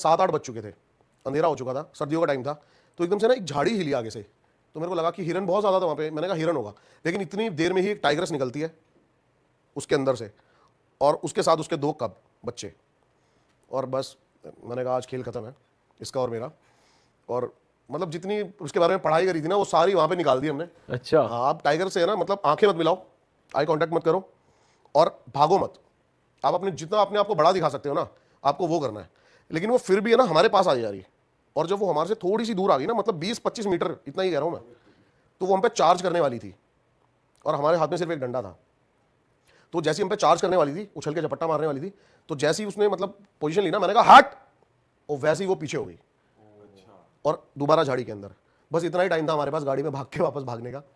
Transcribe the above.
सात आठ बज चुके थे अंधेरा हो चुका था सर्दियों का टाइम था तो एकदम से ना एक झाड़ी हिली आगे से तो मेरे को लगा कि हिरन बहुत ज़्यादा था वहाँ पे मैंने कहा हिरन होगा लेकिन इतनी देर में ही एक टाइगरस निकलती है उसके अंदर से और उसके साथ उसके दो कब बच्चे और बस मैंने कहा आज खेल ख़त्म है इसका और मेरा और मतलब जितनी उसके बारे में पढ़ाई करी थी ना वो सारी वहाँ पे निकाल दी हमने अच्छा हाँ आप टाइगर से है ना मतलब आंखें मत मिलाओ आई कांटेक्ट मत करो और भागो मत आप अपने जितना अपने आप को बड़ा दिखा सकते हो ना आपको वो करना है लेकिन वो फिर भी है ना हमारे पास आ जा रही है और जब वो हमारे से थोड़ी सी दूर आ गई ना मतलब बीस पच्चीस मीटर इतना ही कह रहा हूँ मैं तो वो हम पे चार्ज करने वाली थी और हमारे हाथ में सिर्फ एक डंडा था तो जैसी हम पे चार्ज करने वाली थी उछल के झपट्टा मारने वाली थी तो जैसी उसने मतलब पोजीशन ली ना मैंने कहा हट और वैसे ही वो पीछे हो गई और दोबारा झाड़ी के अंदर बस इतना ही टाइम था हमारे पास गाड़ी में भाग के वापस भागने का